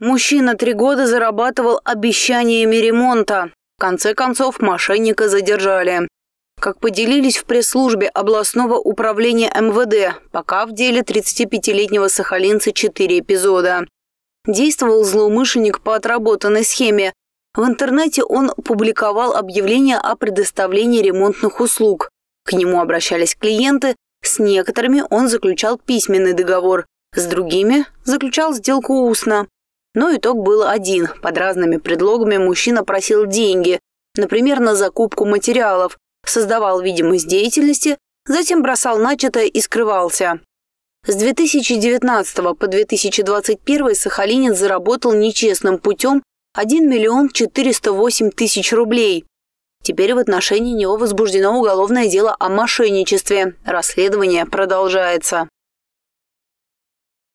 Мужчина три года зарабатывал обещаниями ремонта. В конце концов, мошенника задержали. Как поделились в пресс-службе областного управления МВД, пока в деле 35-летнего сахалинца 4 эпизода. Действовал злоумышленник по отработанной схеме. В интернете он публиковал объявление о предоставлении ремонтных услуг. К нему обращались клиенты, с некоторыми он заключал письменный договор, с другими заключал сделку устно. Но итог был один. Под разными предлогами мужчина просил деньги, например, на закупку материалов, создавал видимость деятельности, затем бросал начатое и скрывался. С 2019 по 2021 сахалинец заработал нечестным путем 1 миллион 408 тысяч рублей. Теперь в отношении него возбуждено уголовное дело о мошенничестве. Расследование продолжается.